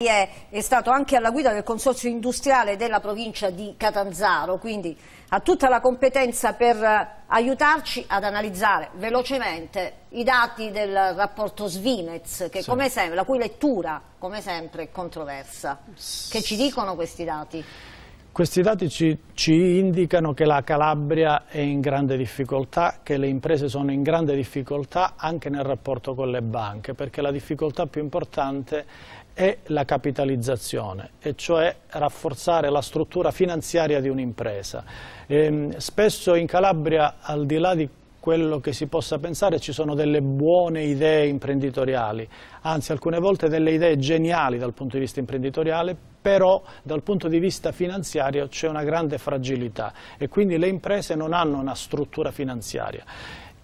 È, è stato anche alla guida del consorzio industriale della provincia di Catanzaro, quindi ha tutta la competenza per eh, aiutarci ad analizzare velocemente i dati del rapporto Svinez, sì. sempre, la cui lettura, come sempre, è controversa. Che ci dicono questi dati? Questi dati ci, ci, indicano che la Calabria è in grande difficoltà, che le imprese sono in grande difficoltà anche nel rapporto con le banche, perché la difficoltà più importante è la capitalizzazione, e cioè rafforzare la struttura finanziaria di un'impresa. Ehm, spesso in Calabria, al di là di quello che si possa pensare ci sono delle buone idee imprenditoriali, anzi alcune volte delle idee geniali dal punto di vista imprenditoriale, però dal punto di vista finanziario c'è una grande fragilità e quindi le imprese non hanno una struttura finanziaria.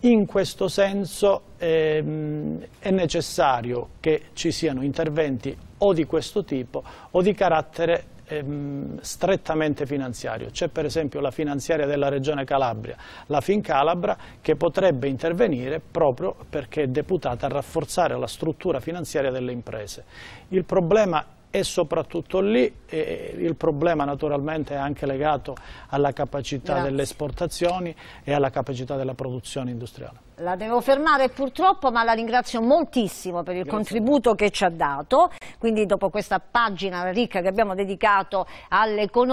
In questo senso ehm, è necessario che ci siano interventi o di questo tipo o di carattere ehm, strettamente finanziario. C'è per esempio la finanziaria della Regione Calabria, la Fincalabra, che potrebbe intervenire proprio perché è deputata a rafforzare la struttura finanziaria delle imprese. Il problema e soprattutto lì eh, il problema naturalmente è anche legato alla capacità Grazie. delle esportazioni e alla capacità della produzione industriale. La devo fermare purtroppo ma la ringrazio moltissimo per il Grazie. contributo che ci ha dato, quindi dopo questa pagina ricca che abbiamo dedicato all'economia